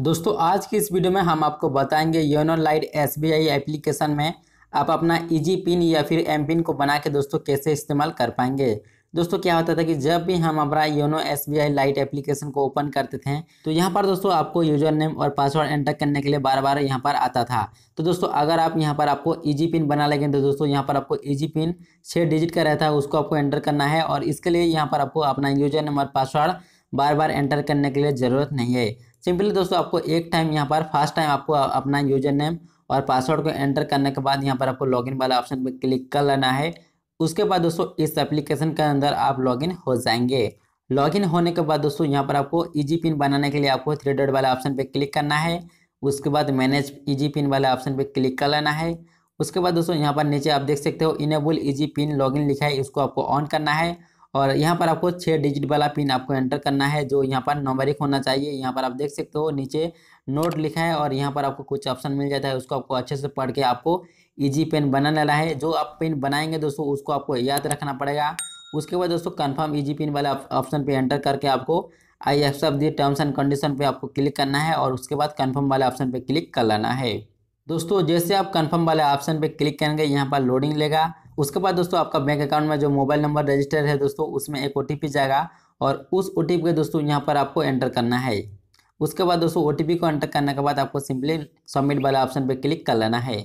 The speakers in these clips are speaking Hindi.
दोस्तों आज की इस वीडियो में हम आपको बताएंगे योनो लाइट एस एप्लीकेशन में आप अपना इजी पिन या फिर एम पिन को बना के दोस्तों कैसे इस्तेमाल कर पाएंगे दोस्तों क्या होता था कि जब भी हम अपना YONO S B I Lite application को ओपन करते थे तो यहाँ पर दोस्तों आपको यूजर नेम और पासवर्ड एंटर करने के लिए बार बार यहाँ पर आता था तो दोस्तों अगर आप यहाँ पर आपको इजी पिन बना लेंगे तो दोस्तों यहाँ पर आपको इजी पिन छः डिजिट का रहता है उसको आपको एंटर करना है और इसके लिए यहाँ पर आपको अपना यूजर नेम और पासवर्ड बार बार एंटर करने के लिए ज़रूरत नहीं है सिंपली दोस्तों आपको एक टाइम यहाँ पर फर्स्ट टाइम आपको अपना यूजर नेम और पासवर्ड को एंटर करने के बाद यहाँ पर आपको लॉगिन वाला ऑप्शन पर क्लिक कर लेना है उसके बाद दोस्तों इस एप्लीकेशन के अंदर आप लॉगिन हो जाएंगे लॉगिन होने के बाद दोस्तों यहाँ पर आपको ईजी पिन बनाने के लिए आपको थ्री डॉट वाला ऑप्शन पर क्लिक करना है उसके बाद मैनेज ईजी पिन वाले ऑप्शन पर क्लिक कर लेना है उसके बाद दोस्तों यहाँ पर नीचे आप देख सकते हो इनेबल ईजी पिन लॉगिन लिखा है इसको आपको ऑन करना है और यहाँ पर आपको छः डिजिट वाला पिन आपको एंटर करना है जो यहाँ पर नंबरिक होना चाहिए यहाँ पर आप देख सकते हो नीचे नोट लिखा है और यहाँ पर आपको कुछ ऑप्शन मिल जाता है उसको आपको अच्छे से पढ़ के आपको ईजी पेन बना लेना है जो आप पिन बनाएंगे दोस्तों उसको आपको याद रखना पड़ेगा उसके बाद दोस्तों कन्फर्म ईजी पिन वाले ऑप्शन पर एंटर करके आपको I accept the terms and condition पर आपको क्लिक करना है और उसके बाद कन्फर्म वाले ऑप्शन पर क्लिक कर लेना है दोस्तों जैसे आप कन्फर्म वाले ऑप्शन पर क्लिक करेंगे यहाँ पर लोडिंग लेगा उसके बाद दोस्तों आपका बैंक अकाउंट में जो मोबाइल नंबर रजिस्टर है दोस्तों उसमें एक ओ जाएगा और उस ओ के दोस्तों यहाँ पर आपको एंटर करना है उसके बाद दोस्तों ओ को एंटर करने के बाद आपको सिंपली सबमिट वाला ऑप्शन पर क्लिक कर लेना है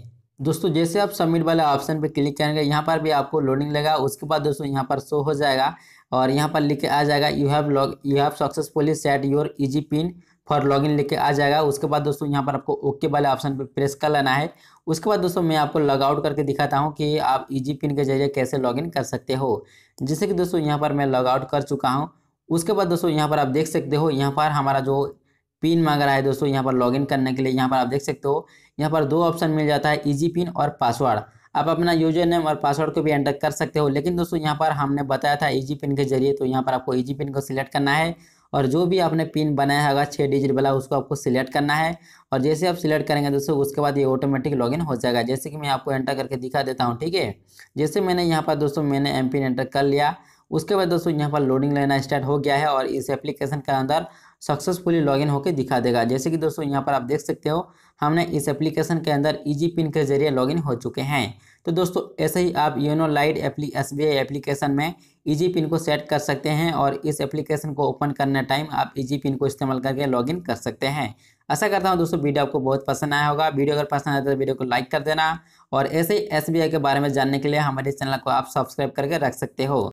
दोस्तों जैसे आप सबमिट वाला ऑप्शन पर क्लिक करेंगे यहाँ पर भी आपको लोडिंग लगा उसके बाद दोस्तों यहाँ पर शो हो जाएगा और यहाँ पर लिख के आ जाएगा you have log you have successfully set your easy pin for login लिख के आ जाएगा उसके बाद दोस्तों यहाँ पर आपको ओके वाले ऑप्शन पर प्रेस कर लेना है उसके बाद दोस्तों मैं आपको लॉगआउट करके दिखाता हूँ कि आप इजी पिन के जरिए कैसे लॉगिन कर सकते हो जैसे कि दोस्तों यहाँ पर मैं लॉगआउट कर चुका हूँ उसके बाद दोस्तों यहाँ पर आप देख सकते हो यहाँ पर हमारा जो पिन मांग रहा है दोस्तों यहाँ पर लॉगिन करने के लिए यहाँ पर आप देख सकते हो यहाँ पर दो ऑप्शन मिल जाता है इजी पिन और पासवर्ड आप अपना यूजर नेम और पासवर्ड को भी एंटर कर सकते हो लेकिन दोस्तों यहाँ पर हमने बताया था ईजी पिन के जरिए तो यहाँ पर आपको ईजी पिन को सिलेक्ट करना है और जो भी आपने पिन बनाया होगा छः डिजिट वाला उसको आपको सिलेक्ट करना है और जैसे आप सिलेक्ट करेंगे दोस्तों उसके बाद ये ऑटोमेटिक लॉगिन हो जाएगा जैसे कि मैं आपको एंटर करके दिखा देता हूँ ठीक है जैसे मैंने यहाँ पर दोस्तों मैंने एम पिन एंटर कर लिया उसके बाद दोस्तों यहाँ पर लोडिंग लेना स्टार्ट हो गया है और इस एप्लीकेशन के अंदर सक्सेसफुली लॉगिन होकर दिखा देगा जैसे कि दोस्तों यहाँ पर आप देख सकते हो हमने इस एप्लीकेशन के अंदर जी पिन के जरिए लॉगिन हो चुके हैं तो दोस्तों ऐसे ही आप योनो लाइट एप्ली एस एप्लीकेशन में ईजी पिन को सेट कर सकते हैं और इस एप्लीकेशन को ओपन करने टाइम आप ईजी पिन को इस्तेमाल करके लॉगिन कर सकते हैं ऐसा करता हूँ दोस्तों वीडियो आपको बहुत पसंद आया होगा वीडियो अगर पसंद आया तो वीडियो को लाइक कर देना और ऐसे ही एस के बारे में जानने के लिए हमारे चैनल को आप सब्सक्राइब करके रख सकते हो